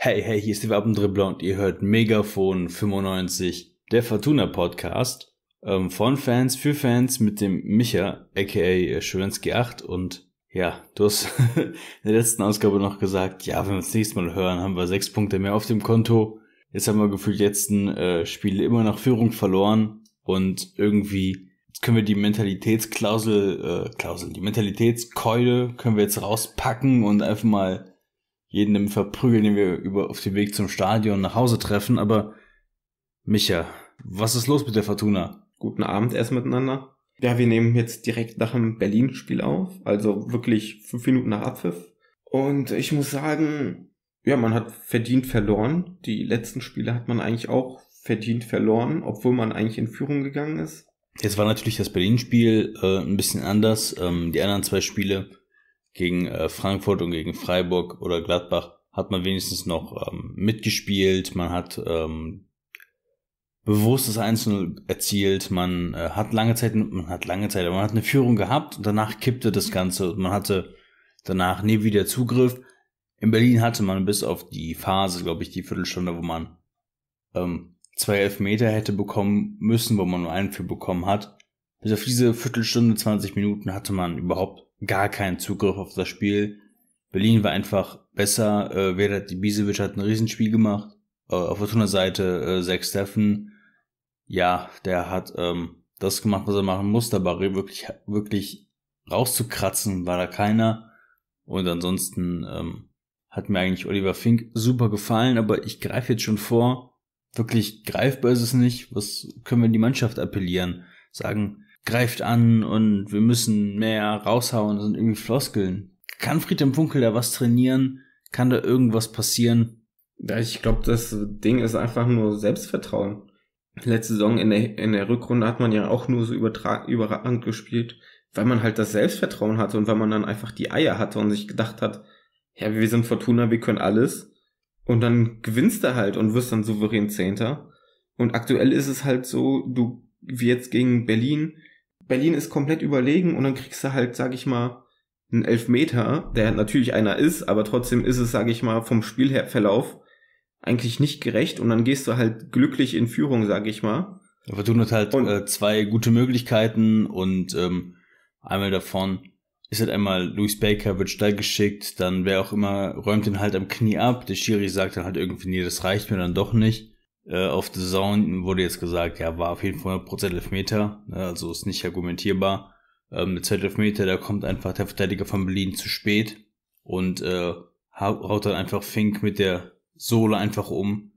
Hey, hey, hier ist der Wappendribbler und ihr hört Megafon 95, der Fortuna Podcast ähm, von Fans für Fans mit dem Micha, aka äh, Schwönski 8 und ja, du hast in der letzten Ausgabe noch gesagt, ja, wenn wir das nächste Mal hören, haben wir sechs Punkte mehr auf dem Konto. Jetzt haben wir gefühlt letzten ein äh, Spiel immer nach Führung verloren und irgendwie können wir die Mentalitätsklausel, äh, Klausel, die Mentalitätskeule können wir jetzt rauspacken und einfach mal jeden im verprügeln, den wir über, auf dem Weg zum Stadion nach Hause treffen. Aber Micha, was ist los mit der Fortuna? Guten Abend erst miteinander. Ja, wir nehmen jetzt direkt nach dem Berlin-Spiel auf, also wirklich fünf Minuten nach Abpfiff. Und ich muss sagen, ja, man hat verdient verloren. Die letzten Spiele hat man eigentlich auch verdient verloren, obwohl man eigentlich in Führung gegangen ist. Jetzt war natürlich das Berlin-Spiel äh, ein bisschen anders. Ähm, die anderen zwei Spiele gegen äh, Frankfurt und gegen Freiburg oder Gladbach hat man wenigstens noch ähm, mitgespielt, man hat ähm, bewusst das 1-0 erzielt, man äh, hat lange Zeit, man hat lange Zeit, man hat eine Führung gehabt und danach kippte das Ganze und man hatte danach nie wieder Zugriff. In Berlin hatte man bis auf die Phase, glaube ich, die Viertelstunde, wo man ähm, zwei Elfmeter hätte bekommen müssen, wo man nur einen für bekommen hat, bis auf diese Viertelstunde, 20 Minuten hatte man überhaupt gar keinen Zugriff auf das Spiel. Berlin war einfach besser. Äh, Vedat Ibisevic hat ein Riesenspiel gemacht. Äh, auf der Seite äh, Zach Steffen. Ja, der hat ähm, das gemacht, was er machen musste, aber wirklich, wirklich rauszukratzen war da keiner. Und ansonsten ähm, hat mir eigentlich Oliver Fink super gefallen, aber ich greife jetzt schon vor. Wirklich greifbar ist es nicht. Was können wir in die Mannschaft appellieren? Sagen, greift an und wir müssen mehr raushauen, das sind irgendwie Floskeln. Kann Friedhelm Funkel da was trainieren? Kann da irgendwas passieren? Ja, ich glaube, das Ding ist einfach nur Selbstvertrauen. Letzte Saison in der, in der Rückrunde hat man ja auch nur so überragend gespielt, weil man halt das Selbstvertrauen hatte und weil man dann einfach die Eier hatte und sich gedacht hat, ja, wir sind Fortuna, wir können alles. Und dann gewinnst du halt und wirst dann souverän Zehnter. Und aktuell ist es halt so, du, wie jetzt gegen Berlin, Berlin ist komplett überlegen und dann kriegst du halt, sag ich mal, einen Elfmeter, der natürlich einer ist, aber trotzdem ist es, sag ich mal, vom Spielverlauf eigentlich nicht gerecht und dann gehst du halt glücklich in Führung, sag ich mal. Aber du hast halt und, äh, zwei gute Möglichkeiten und ähm, einmal davon ist halt einmal Louis Baker wird steil geschickt, dann wer auch immer räumt ihn halt am Knie ab, der Schiri sagt dann halt irgendwie, nee, das reicht mir dann doch nicht. Äh, auf The Zone wurde jetzt gesagt, ja, war auf jeden Fall 100% Elfmeter, ne, also ist nicht argumentierbar. Ähm, mit 12 Elfmeter, da kommt einfach der Verteidiger von Berlin zu spät und äh, haut dann einfach Fink mit der Sohle einfach um.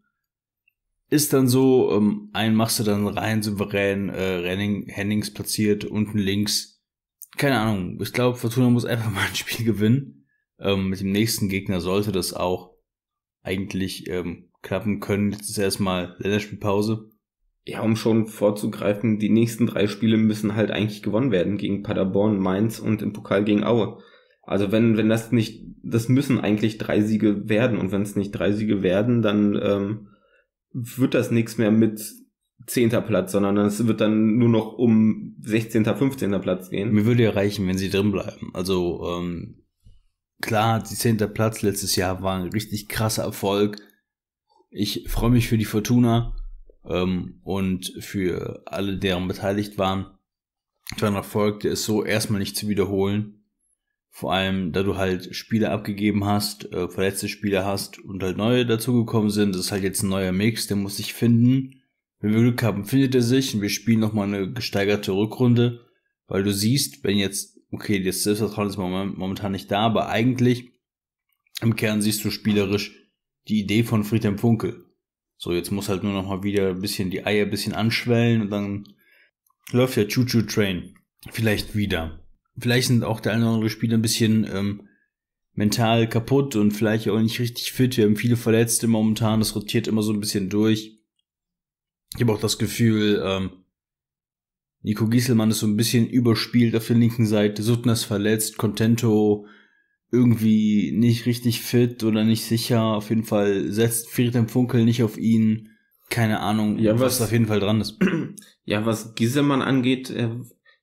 Ist dann so, ähm, einen machst du dann rein souverän, äh, Renning, Hennings platziert, unten links. Keine Ahnung, ich glaube, Fortuna muss einfach mal ein Spiel gewinnen. Ähm, mit dem nächsten Gegner sollte das auch eigentlich ähm, klappen können. Jetzt ist erstmal Länderspielpause. Ja, um schon vorzugreifen, die nächsten drei Spiele müssen halt eigentlich gewonnen werden gegen Paderborn, Mainz und im Pokal gegen Aue. Also wenn, wenn das nicht, das müssen eigentlich drei Siege werden und wenn es nicht drei Siege werden, dann ähm, wird das nichts mehr mit zehnter Platz, sondern es wird dann nur noch um 16., 15. Platz gehen. Mir würde ja reichen, wenn sie drin bleiben. Also ähm, klar, die zehnter Platz letztes Jahr war ein richtig krasser Erfolg. Ich freue mich für die Fortuna ähm, und für alle, deren beteiligt waren. Dein Erfolg, der ist so erstmal nicht zu wiederholen. Vor allem, da du halt Spiele abgegeben hast, äh, verletzte Spiele hast und halt neue dazugekommen sind. Das ist halt jetzt ein neuer Mix, der muss sich finden. Wenn wir Glück haben, findet er sich und wir spielen nochmal eine gesteigerte Rückrunde, weil du siehst, wenn jetzt, okay, das Selbstvertrauen ist momentan nicht da, aber eigentlich im Kern siehst du spielerisch, die Idee von Friedhelm Funkel. So, jetzt muss halt nur noch mal wieder ein bisschen die Eier ein bisschen anschwellen und dann läuft der Choo-Choo Train vielleicht wieder. Vielleicht sind auch der eine oder andere Spieler ein bisschen ähm, mental kaputt und vielleicht auch nicht richtig fit. Wir haben viele Verletzte momentan, das rotiert immer so ein bisschen durch. Ich habe auch das Gefühl, ähm, Nico Gieselmann ist so ein bisschen überspielt auf der linken Seite, Suttner ist verletzt, Contento irgendwie nicht richtig fit oder nicht sicher. Auf jeden Fall setzt Friedhelm Funkel nicht auf ihn. Keine Ahnung, ja, was, was auf jeden Fall dran ist. Ja, was Gieselmann angeht, äh,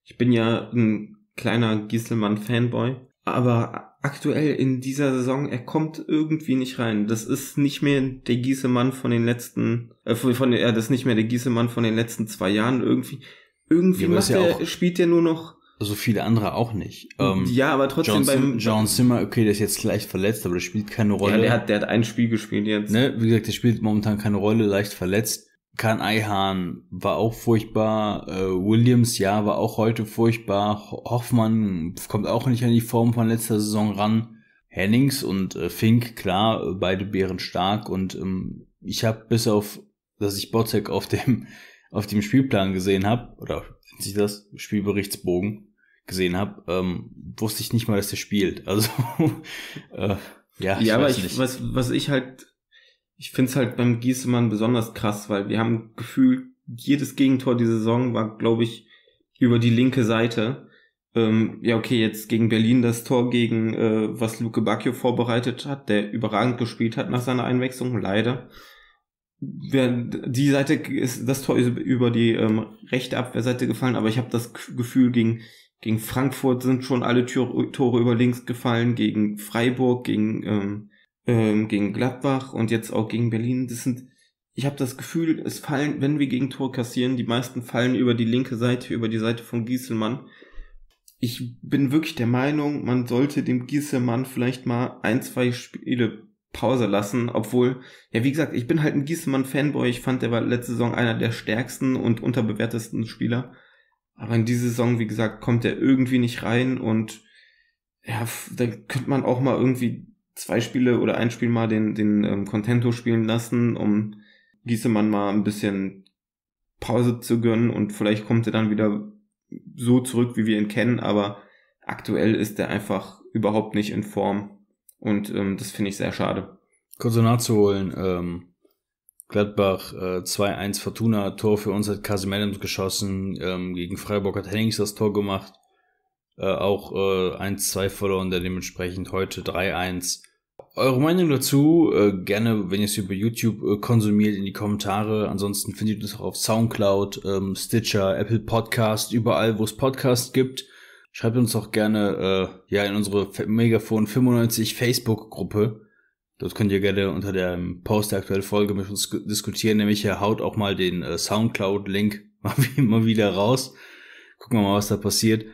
ich bin ja ein kleiner Gieselmann-Fanboy, aber aktuell in dieser Saison, er kommt irgendwie nicht rein. Das ist nicht mehr der Gieselmann von den letzten, äh, von, von, äh, das ist nicht mehr der Gieselmann von den letzten zwei Jahren irgendwie. Irgendwie ja, macht er, ja spielt er nur noch so also viele andere auch nicht. Ähm, ja, aber trotzdem John beim John Zimmer, okay, der ist jetzt leicht verletzt, aber der spielt keine Rolle. Ja, der hat, der hat ein Spiel gespielt jetzt. Ne? Wie gesagt, der spielt momentan keine Rolle, leicht verletzt. Kan Eihan war auch furchtbar. Äh, Williams, ja, war auch heute furchtbar. Hoffmann kommt auch nicht an die Form von letzter Saison ran. Hennings und äh, Fink, klar, beide Bären stark. Und ähm, ich habe bis auf, dass ich Botzek auf dem auf dem Spielplan gesehen habe, oder sich das Spielberichtsbogen, gesehen habe, ähm, wusste ich nicht mal, dass der spielt. Also äh, ja, ich ja, aber ich, was was ich halt, ich finde es halt beim Gießemann besonders krass, weil wir haben gefühlt jedes Gegentor die Saison war, glaube ich, über die linke Seite. Ähm, ja, okay, jetzt gegen Berlin das Tor gegen, äh, was Luke Bacchio vorbereitet hat, der überragend gespielt hat nach seiner Einwechslung, leider. Die Seite ist, das Tor ist über die ähm, rechte Abwehrseite gefallen, aber ich habe das Gefühl, gegen gegen Frankfurt sind schon alle Tür Tore über links gefallen, gegen Freiburg, gegen, ähm, ähm, gegen Gladbach und jetzt auch gegen Berlin. Das sind, ich habe das Gefühl, es fallen, wenn wir gegen Tore kassieren, die meisten fallen über die linke Seite, über die Seite von Gieselmann. Ich bin wirklich der Meinung, man sollte dem Gieselmann vielleicht mal ein, zwei Spiele Pause lassen, obwohl, ja, wie gesagt, ich bin halt ein Gieselmann-Fanboy. Ich fand, der war letzte Saison einer der stärksten und unterbewertesten Spieler. Aber in diese Saison, wie gesagt, kommt er irgendwie nicht rein und ja, dann könnte man auch mal irgendwie zwei Spiele oder ein Spiel mal den, den ähm, Contento spielen lassen, um Gießemann mal ein bisschen Pause zu gönnen und vielleicht kommt er dann wieder so zurück, wie wir ihn kennen, aber aktuell ist er einfach überhaupt nicht in Form und ähm, das finde ich sehr schade. Kurz so nachzuholen, ähm, Gladbach äh, 2-1 Fortuna, Tor für uns hat Casimediums geschossen, ähm, gegen Freiburg hat Hennings das Tor gemacht, äh, auch äh, 1-2 verloren, der dementsprechend heute 3-1. Eure Meinung dazu, äh, gerne, wenn ihr es über YouTube äh, konsumiert, in die Kommentare. Ansonsten findet ihr es auch auf Soundcloud, ähm, Stitcher, Apple Podcast, überall, wo es Podcasts gibt. Schreibt uns auch gerne äh, ja in unsere Megafon 95 Facebook-Gruppe das könnt ihr gerne unter dem Post der aktuellen Folge mit uns diskutieren. Nämlich er haut auch mal den äh, Soundcloud-Link mal, wie, mal wieder raus. Gucken wir mal, was da passiert.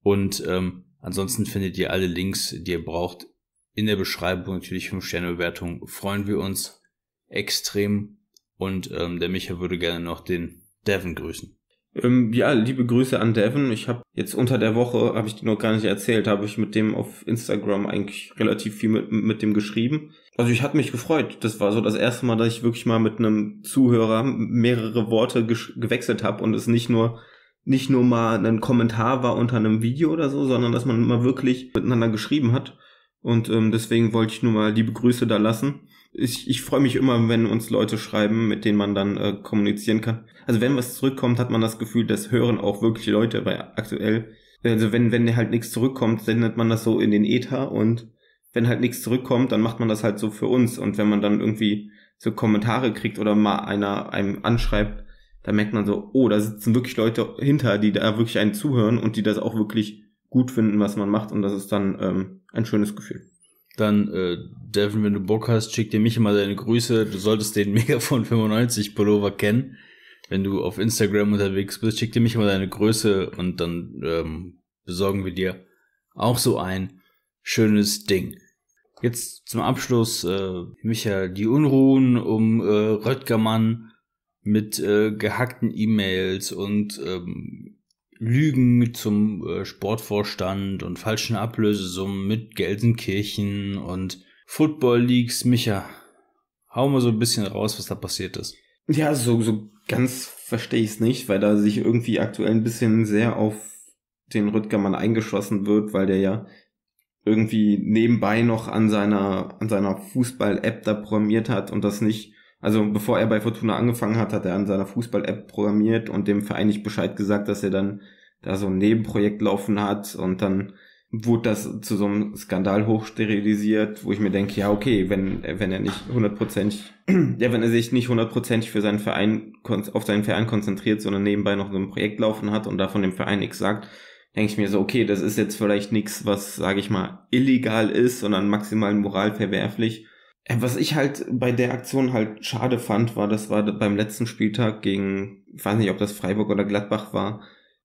Und ähm, ansonsten findet ihr alle Links, die ihr braucht, in der Beschreibung. Natürlich 5-Sterne-Bewertung. Freuen wir uns extrem. Und ähm, der Micha würde gerne noch den Devin grüßen. Ähm, ja, liebe Grüße an Devin. Ich habe jetzt unter der Woche, habe ich dir noch gar nicht erzählt, habe ich mit dem auf Instagram eigentlich relativ viel mit, mit dem geschrieben. Also ich hatte mich gefreut. Das war so das erste Mal, dass ich wirklich mal mit einem Zuhörer mehrere Worte gewechselt habe und es nicht nur nicht nur mal ein Kommentar war unter einem Video oder so, sondern dass man mal wirklich miteinander geschrieben hat. Und ähm, deswegen wollte ich nur mal liebe Grüße da lassen ich, ich freue mich immer, wenn uns Leute schreiben, mit denen man dann äh, kommunizieren kann. Also wenn was zurückkommt, hat man das Gefühl, das hören auch wirklich Leute, bei aktuell, also wenn, wenn halt nichts zurückkommt, sendet man das so in den Ether und wenn halt nichts zurückkommt, dann macht man das halt so für uns. Und wenn man dann irgendwie so Kommentare kriegt oder mal einer einem anschreibt, dann merkt man so, oh, da sitzen wirklich Leute hinter, die da wirklich einen zuhören und die das auch wirklich gut finden, was man macht. Und das ist dann ähm, ein schönes Gefühl. Dann, äh, Devin, wenn du Bock hast, schick dir mich immer deine Grüße. Du solltest den Megafon 95 Pullover kennen. Wenn du auf Instagram unterwegs bist, schick dir mich immer deine Größe und dann ähm, besorgen wir dir auch so ein schönes Ding. Jetzt zum Abschluss, äh, Michael, die Unruhen um äh, Röttgermann mit äh, gehackten E-Mails und ähm, Lügen zum äh, Sportvorstand und falschen Ablösesummen mit Gelsenkirchen und Football Leagues. Micha, hau mal so ein bisschen raus, was da passiert ist. Ja, so, so ganz verstehe ich es nicht, weil da sich irgendwie aktuell ein bisschen sehr auf den Rüttgermann eingeschossen wird, weil der ja irgendwie nebenbei noch an seiner, an seiner Fußball-App da programmiert hat und das nicht also bevor er bei Fortuna angefangen hat, hat er an seiner Fußball-App programmiert und dem Verein nicht Bescheid gesagt, dass er dann da so ein Nebenprojekt laufen hat und dann wurde das zu so einem Skandal hochsterilisiert, wo ich mir denke, ja, okay, wenn, wenn er nicht hundertprozentig, ja, wenn er sich nicht hundertprozentig für seinen Verein, auf seinen Verein konzentriert, sondern nebenbei noch so ein Projekt laufen hat und da von dem Verein nichts sagt, denke ich mir so, okay, das ist jetzt vielleicht nichts, was, sage ich mal, illegal ist, sondern maximal moral verwerflich. Äh, was ich halt bei der Aktion halt schade fand, war, das war beim letzten Spieltag gegen, ich weiß nicht, ob das Freiburg oder Gladbach war.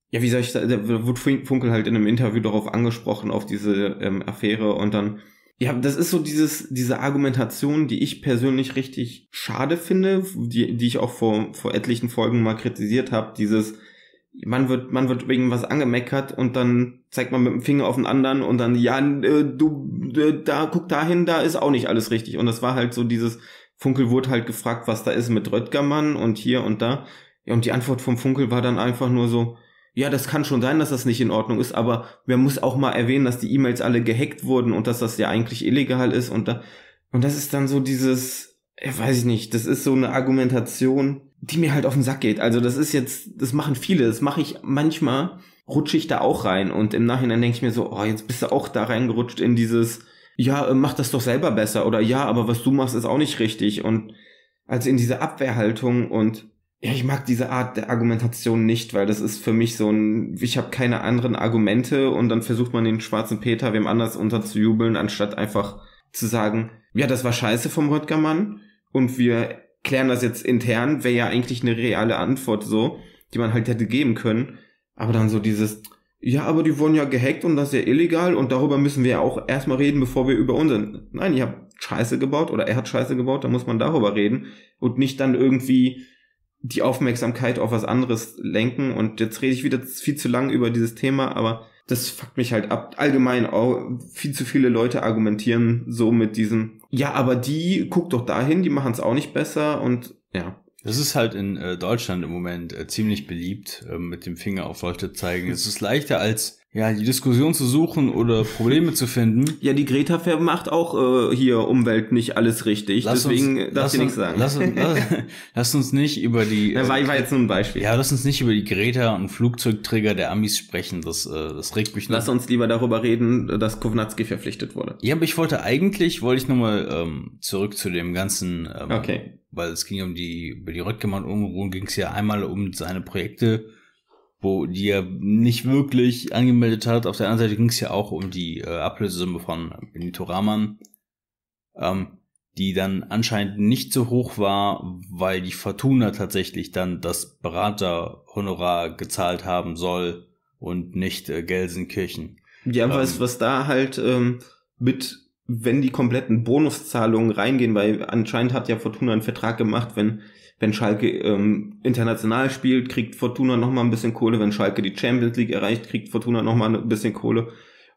Ja, wie soll ich sagen, da wurde Funkel halt in einem Interview darauf angesprochen, auf diese ähm, Affäre und dann, ja, das ist so dieses, diese Argumentation, die ich persönlich richtig schade finde, die, die ich auch vor, vor etlichen Folgen mal kritisiert habe, dieses, man wird, man wird wegen was angemeckert und dann zeigt man mit dem Finger auf den anderen und dann, ja, äh, du, äh, da, guck dahin, da ist auch nicht alles richtig. Und das war halt so dieses, Funkel wurde halt gefragt, was da ist mit Röttgermann und hier und da. Ja, und die Antwort vom Funkel war dann einfach nur so, ja, das kann schon sein, dass das nicht in Ordnung ist, aber man muss auch mal erwähnen, dass die E-Mails alle gehackt wurden und dass das ja eigentlich illegal ist und da, und das ist dann so dieses, ja, weiß ich nicht, das ist so eine Argumentation, die mir halt auf den Sack geht. Also das ist jetzt, das machen viele, das mache ich manchmal, rutsche ich da auch rein und im Nachhinein denke ich mir so, oh, jetzt bist du auch da reingerutscht in dieses, ja, äh, mach das doch selber besser oder ja, aber was du machst ist auch nicht richtig und also in diese Abwehrhaltung und ja, ich mag diese Art der Argumentation nicht, weil das ist für mich so ein, ich habe keine anderen Argumente und dann versucht man den schwarzen Peter wem anders unterzujubeln, anstatt einfach zu sagen, ja, das war scheiße vom Röttgermann und wir klären das jetzt intern, wäre ja eigentlich eine reale Antwort so, die man halt hätte geben können. Aber dann so dieses, ja, aber die wurden ja gehackt und das ist ja illegal und darüber müssen wir ja auch erstmal reden, bevor wir über unseren. Nein, ich habe Scheiße gebaut oder er hat Scheiße gebaut, da muss man darüber reden und nicht dann irgendwie die Aufmerksamkeit auf was anderes lenken. Und jetzt rede ich wieder viel zu lang über dieses Thema, aber das fuckt mich halt ab. Allgemein auch viel zu viele Leute argumentieren so mit diesem, ja, aber die guck doch dahin, die machen es auch nicht besser und ja. Das ist halt in äh, Deutschland im Moment äh, ziemlich beliebt, äh, mit dem Finger auf Leute zeigen. Es ist leichter als ja, die Diskussion zu suchen oder Probleme zu finden. Ja, die Greta macht auch äh, hier Umwelt nicht alles richtig. Lass Deswegen uns, darf sie nichts sagen. Lass uns, lass, lass uns nicht über die. Das war, äh, war jetzt nur ein Beispiel. Ja, lass uns nicht über die Greta und Flugzeugträger der Amis sprechen. Das, äh, das regt mich Lass noch. uns lieber darüber reden, dass Kovnatski verpflichtet wurde. Ja, aber ich wollte eigentlich, wollte ich nochmal ähm, zurück zu dem ganzen. Ähm, okay. Weil es ging um die, über die Röttgemann-Unruhen ging es ja einmal um seine Projekte wo die er nicht wirklich angemeldet hat. Auf der anderen Seite ging es ja auch um die äh, Ablösesumme von Benito Rahman, ähm, die dann anscheinend nicht so hoch war, weil die Fortuna tatsächlich dann das Beraterhonorar gezahlt haben soll und nicht äh, Gelsenkirchen. Ja, ähm, was, was da halt ähm, mit wenn die kompletten Bonuszahlungen reingehen, weil anscheinend hat ja Fortuna einen Vertrag gemacht, wenn wenn Schalke ähm, international spielt, kriegt Fortuna nochmal ein bisschen Kohle. Wenn Schalke die Champions League erreicht, kriegt Fortuna nochmal ein bisschen Kohle.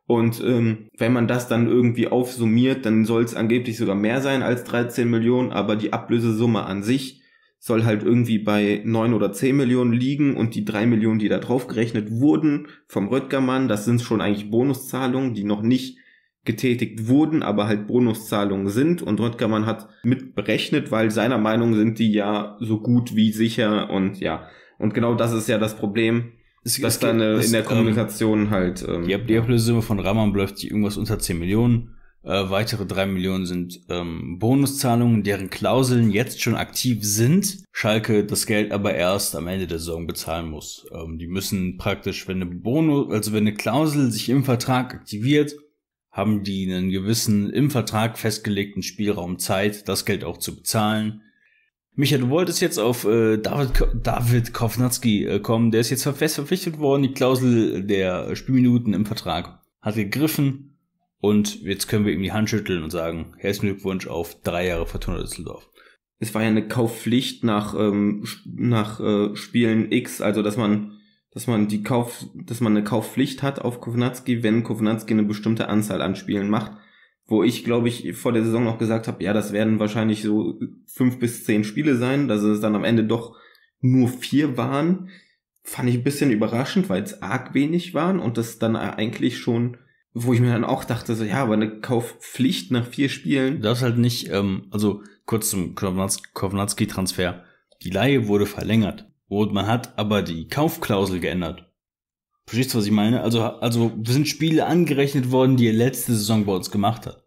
Und ähm, wenn man das dann irgendwie aufsummiert, dann soll es angeblich sogar mehr sein als 13 Millionen, aber die Ablösesumme an sich soll halt irgendwie bei 9 oder 10 Millionen liegen und die 3 Millionen, die da drauf gerechnet wurden vom Röttgermann, das sind schon eigentlich Bonuszahlungen, die noch nicht getätigt wurden, aber halt Bonuszahlungen sind. Und Röttgermann hat mitberechnet, weil seiner Meinung sind die ja so gut wie sicher und ja. Und genau das ist ja das Problem, es, dass es dann gibt, äh, in der ähm, Kommunikation ähm, halt. Ähm, die, die Ablösesumme von Raman läuft irgendwas unter 10 Millionen. Äh, weitere 3 Millionen sind ähm, Bonuszahlungen, deren Klauseln jetzt schon aktiv sind. Schalke das Geld aber erst am Ende der Saison bezahlen muss. Ähm, die müssen praktisch, wenn eine Bonus, also wenn eine Klausel sich im Vertrag aktiviert, haben die einen gewissen im Vertrag festgelegten Spielraum Zeit, das Geld auch zu bezahlen. Michael, du wolltest jetzt auf äh, David, Ko David Kovnatski äh, kommen. Der ist jetzt fest verpflichtet worden. Die Klausel der äh, Spielminuten im Vertrag hat gegriffen. Und jetzt können wir ihm die Hand schütteln und sagen, herzlichen Glückwunsch auf drei Jahre Fortuna Düsseldorf. Es war ja eine Kaufpflicht nach, ähm, nach äh, Spielen X, also dass man dass man die Kauf, dass man eine Kaufpflicht hat auf Kovnatski, wenn Kovnatski eine bestimmte Anzahl an Spielen macht, wo ich glaube ich vor der Saison noch gesagt habe, ja, das werden wahrscheinlich so fünf bis zehn Spiele sein, dass es dann am Ende doch nur vier waren, fand ich ein bisschen überraschend, weil es arg wenig waren und das dann eigentlich schon wo ich mir dann auch dachte, so, ja, aber eine Kaufpflicht nach vier Spielen. Das ist halt nicht, ähm, also kurz zum Kownatski-Transfer. Die Laie wurde verlängert. Und man hat aber die Kaufklausel geändert. Verstehst du, was ich meine? Also, also sind Spiele angerechnet worden, die er letzte Saison bei uns gemacht hat.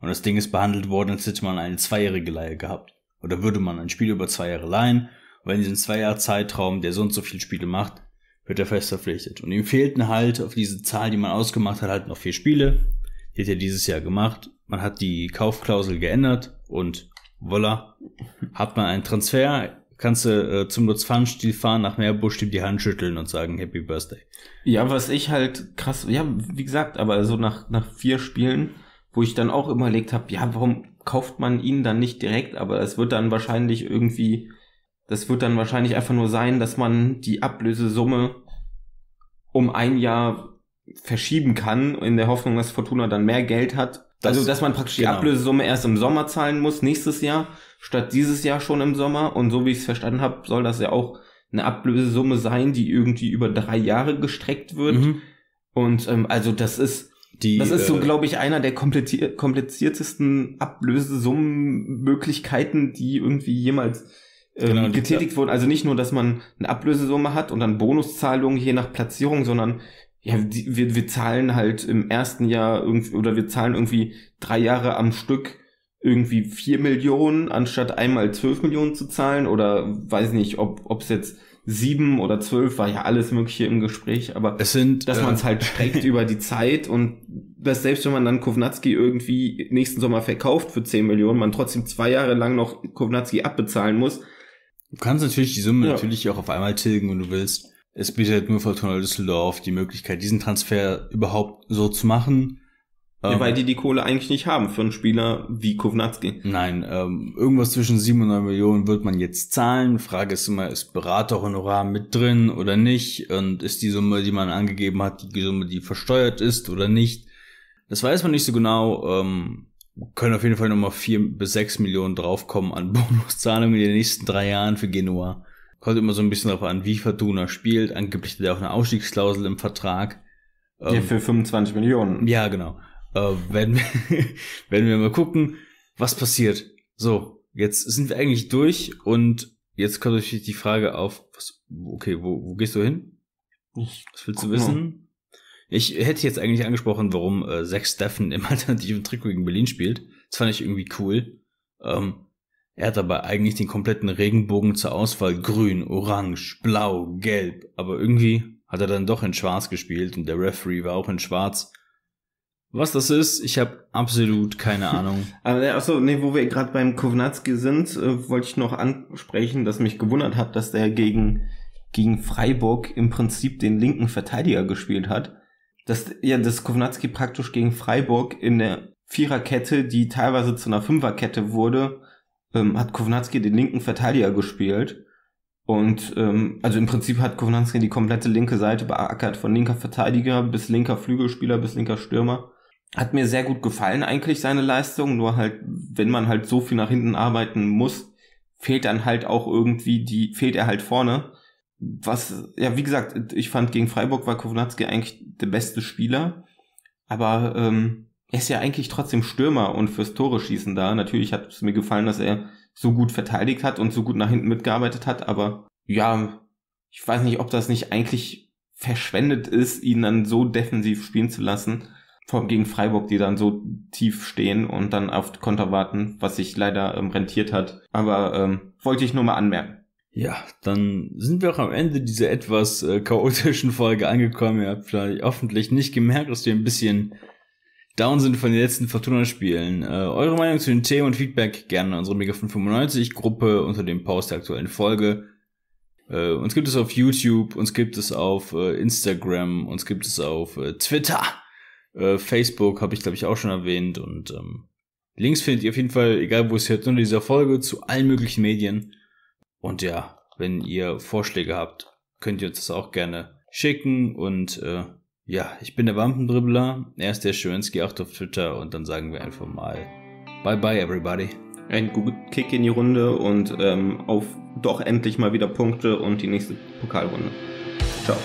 Und das Ding ist behandelt worden, als hätte man eine zweijährige Leihe gehabt. Oder würde man ein Spiel über zwei Jahre leihen, weil in diesem zweijahr zeitraum der so und so viele Spiele macht, wird er fest verpflichtet. Und ihm fehlten halt auf diese Zahl, die man ausgemacht hat, halt noch vier Spiele. Die hat er dieses Jahr gemacht. Man hat die Kaufklausel geändert und voilà, hat man einen Transfer kannst du äh, zum Lutz Pfannstiel fahren, nach Meerbusch ihm die Hand schütteln und sagen Happy Birthday. Ja, was ich halt krass, ja, wie gesagt, aber so nach, nach vier Spielen, wo ich dann auch überlegt habe, ja, warum kauft man ihn dann nicht direkt, aber es wird dann wahrscheinlich irgendwie, das wird dann wahrscheinlich einfach nur sein, dass man die Ablösesumme um ein Jahr verschieben kann, in der Hoffnung, dass Fortuna dann mehr Geld hat das, also, dass man praktisch genau. die Ablösesumme erst im Sommer zahlen muss, nächstes Jahr, statt dieses Jahr schon im Sommer. Und so wie ich es verstanden habe, soll das ja auch eine Ablösesumme sein, die irgendwie über drei Jahre gestreckt wird. Mhm. Und ähm, also das ist, die, das ist so, äh, glaube ich, einer der kompliziertesten Ablösesummenmöglichkeiten, die irgendwie jemals ähm, genau, getätigt die, wurden. Also nicht nur, dass man eine Ablösesumme hat und dann Bonuszahlungen je nach Platzierung, sondern ja, die, wir, wir zahlen halt im ersten Jahr irgendwie, oder wir zahlen irgendwie drei Jahre am Stück irgendwie vier Millionen, anstatt einmal zwölf Millionen zu zahlen, oder weiß nicht, ob es jetzt sieben oder zwölf war ja alles Mögliche im Gespräch, aber es sind, dass man es äh, halt streckt über die Zeit und dass selbst wenn man dann Kovnatski irgendwie nächsten Sommer verkauft für zehn Millionen, man trotzdem zwei Jahre lang noch Kovnatski abbezahlen muss. Du kannst natürlich die Summe ja. natürlich auch auf einmal tilgen, wenn du willst es bietet nur Fortuna Düsseldorf die Möglichkeit, diesen Transfer überhaupt so zu machen. Ja, weil ähm, die die Kohle eigentlich nicht haben für einen Spieler wie Kovnatski. Nein, ähm, irgendwas zwischen 7 und 9 Millionen wird man jetzt zahlen. Frage ist immer, ist Beraterhonorar mit drin oder nicht? Und ist die Summe, die man angegeben hat, die Summe, die versteuert ist oder nicht? Das weiß man nicht so genau. Ähm, können auf jeden Fall nochmal 4 bis 6 Millionen draufkommen an Bonuszahlungen in den nächsten drei Jahren für Genua. Kommt immer so ein bisschen darauf an, wie Fortuna spielt. Angeblich hat er auch eine Ausstiegsklausel im Vertrag. Ja, ähm, für 25 Millionen. Ja, genau. Äh, werden, wir, werden wir mal gucken, was passiert. So, jetzt sind wir eigentlich durch und jetzt kommt natürlich die Frage auf, was, okay, wo, wo gehst du hin? Was willst du wissen? Ich hätte jetzt eigentlich angesprochen, warum äh, Zach Steffen im alternativen Trikot gegen Berlin spielt. Das fand ich irgendwie cool. Ähm, er hat aber eigentlich den kompletten Regenbogen zur Auswahl grün, orange, blau, gelb, aber irgendwie hat er dann doch in schwarz gespielt und der Referee war auch in schwarz. Was das ist, ich habe absolut keine Ahnung. Äh, achso, nee, wo wir gerade beim Kovnatski sind, äh, wollte ich noch ansprechen, dass mich gewundert hat, dass der gegen, gegen Freiburg im Prinzip den linken Verteidiger gespielt hat. Dass, ja, dass Kovnatski praktisch gegen Freiburg in der Viererkette, die teilweise zu einer Fünferkette wurde, ähm, hat Kovnatski den linken Verteidiger gespielt. Und ähm, also im Prinzip hat Kovnatski die komplette linke Seite beackert, von linker Verteidiger bis linker Flügelspieler bis linker Stürmer. Hat mir sehr gut gefallen eigentlich seine Leistung, nur halt, wenn man halt so viel nach hinten arbeiten muss, fehlt dann halt auch irgendwie die, fehlt er halt vorne. Was, ja, wie gesagt, ich fand gegen Freiburg war Kovnatski eigentlich der beste Spieler, aber ähm, er ist ja eigentlich trotzdem Stürmer und fürs Tore schießen da. Natürlich hat es mir gefallen, dass er so gut verteidigt hat und so gut nach hinten mitgearbeitet hat, aber ja, ich weiß nicht, ob das nicht eigentlich verschwendet ist, ihn dann so defensiv spielen zu lassen. Vor allem gegen Freiburg, die dann so tief stehen und dann auf Konter warten, was sich leider ähm, rentiert hat. Aber ähm, wollte ich nur mal anmerken. Ja, dann sind wir auch am Ende dieser etwas äh, chaotischen Folge angekommen. Ihr habt vielleicht hoffentlich nicht gemerkt, dass wir ein bisschen down sind von den letzten Fortuna-Spielen. Äh, eure Meinung zu den Themen und Feedback gerne in unserer mega 95 Gruppe unter dem Post der aktuellen Folge. Äh, uns gibt es auf YouTube, uns gibt es auf äh, Instagram, uns gibt es auf äh, Twitter. Äh, Facebook habe ich, glaube ich, auch schon erwähnt. Und ähm, Links findet ihr auf jeden Fall, egal wo es hört, unter dieser Folge zu allen möglichen Medien. Und ja, wenn ihr Vorschläge habt, könnt ihr uns das auch gerne schicken und äh, ja, ich bin der Wampendribbler, er ist der Schönski, auch auf Twitter und dann sagen wir einfach mal Bye bye everybody. Ein guten Kick in die Runde und ähm, auf doch endlich mal wieder Punkte und die nächste Pokalrunde. Ciao.